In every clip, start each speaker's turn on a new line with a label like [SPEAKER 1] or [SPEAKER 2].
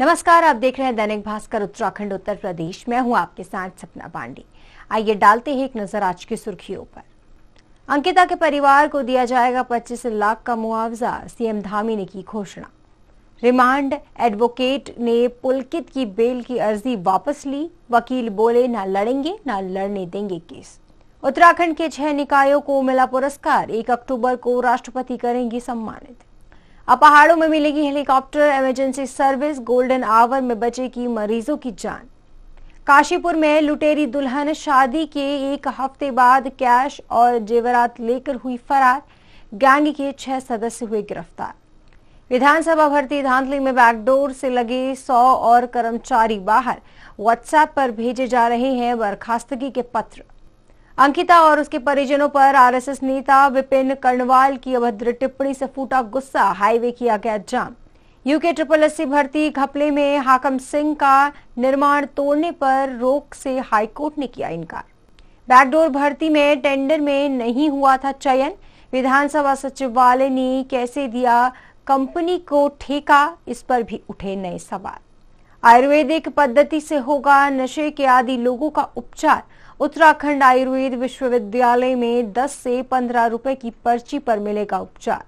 [SPEAKER 1] नमस्कार आप देख रहे हैं दैनिक भास्कर उत्तराखंड उत्तर प्रदेश मैं हूं आपके साथ सपना पांडे आइए डालते हैं एक नजर आज की सुर्खियों पर अंकिता के परिवार को दिया जाएगा 25 लाख का मुआवजा सीएम धामी ने की घोषणा रिमांड एडवोकेट ने पुलकित की बेल की अर्जी वापस ली वकील बोले ना लड़ेंगे ना लड़ने देंगे केस उत्तराखंड के छह निकायों को मिला पुरस्कार एक अक्टूबर को राष्ट्रपति करेंगी सम्मानित अब पहाड़ों में मिलेगी helicopter emergency service golden hour में बचेगी मरीजों की जान काशीपुर में लुटेरी दुल्हन शादी के एक हफ्ते बाद कैश और जेवरात लेकर हुई फरार गैंग के छह सदस्य हुए गिरफ्तार विधानसभा भर्ती धांधली में बैकडोर से लगे सौ और कर्मचारी बाहर व्हाट्सएप पर भेजे जा रहे हैं बर्खास्तगी के पत्र अंकिता और उसके परिजनों पर आरएसएस नेता विपिन कर्णवाल की अभद्र टिप्पणी से फूटा गुस्सा हाईवे किया गया जाम यूके ट्रिपल एससी भर्ती घपले में हाकम सिंह का निर्माण तोड़ने पर रोक से हाईकोर्ट ने किया इनकार बैकडोर भर्ती में टेंडर में नहीं हुआ था चयन विधानसभा सचिवालय ने कैसे दिया कंपनी को ठेका इस पर भी उठे नए सवाल आयुर्वेदिक पद्धति से होगा नशे के आदि लोगों का उपचार उत्तराखंड आयुर्वेद विश्वविद्यालय में 10 से 15 रुपए की पर्ची पर मिलेगा उपचार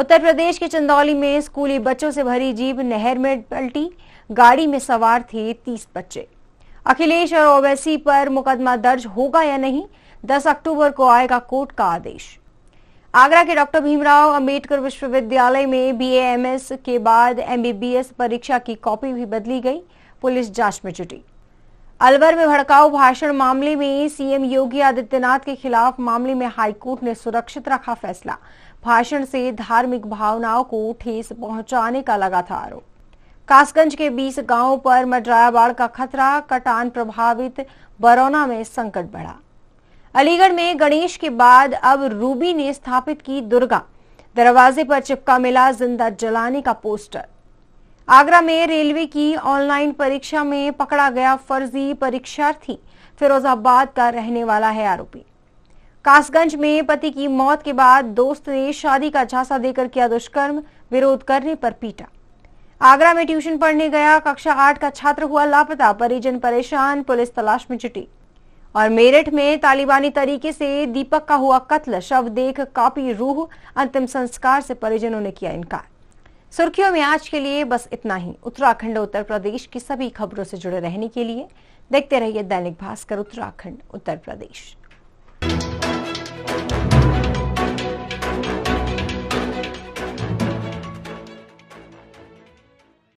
[SPEAKER 1] उत्तर प्रदेश के चंदौली में स्कूली बच्चों से भरी जीप नहर में पलटी गाड़ी में सवार थे 30 बच्चे अखिलेश और ओवैसी पर मुकदमा दर्ज होगा या नहीं 10 अक्टूबर को आएगा कोर्ट का आदेश आगरा के डॉक्टर भीमराव अंबेडकर विश्वविद्यालय में बीएएमएस के बाद एमबीबीएस परीक्षा की कॉपी भी बदली गई पुलिस जांच में जुटी अलवर में भड़काऊ भाषण मामले में सीएम योगी आदित्यनाथ के खिलाफ मामले में हाईकोर्ट ने सुरक्षित रखा फैसला भाषण से धार्मिक भावनाओं को ठेस पहुंचाने का लगा था आरोप कासगंज के 20 गांवों पर मडराया बाढ़ का खतरा कटान प्रभावित बरौना में संकट बढ़ा अलीगढ़ में गणेश के बाद अब रूबी ने स्थापित की दुर्गा दरवाजे पर चिपका मिला जिंदा जलाने का पोस्टर आगरा में रेलवे की ऑनलाइन परीक्षा में पकड़ा गया फर्जी परीक्षार्थी फिरोजाबाद का रहने वाला है आरोपी कासगंज में पति की मौत के बाद दोस्त ने शादी का झांसा देकर किया दुष्कर्म विरोध करने पर पीटा आगरा में ट्यूशन पढ़ने गया कक्षा आठ का छात्र हुआ लापता परिजन परेशान पुलिस तलाश में जुटी और मेरठ में तालिबानी तरीके से दीपक का हुआ कत्ल शव देख कापी रूह अंतिम संस्कार से परिजनों ने किया इनकार सुर्खियों में आज के लिए बस इतना ही उत्तराखंड और उत्तर प्रदेश की सभी खबरों से जुड़े रहने के लिए देखते रहिए दैनिक भास्कर उत्तराखंड उत्तर प्रदेश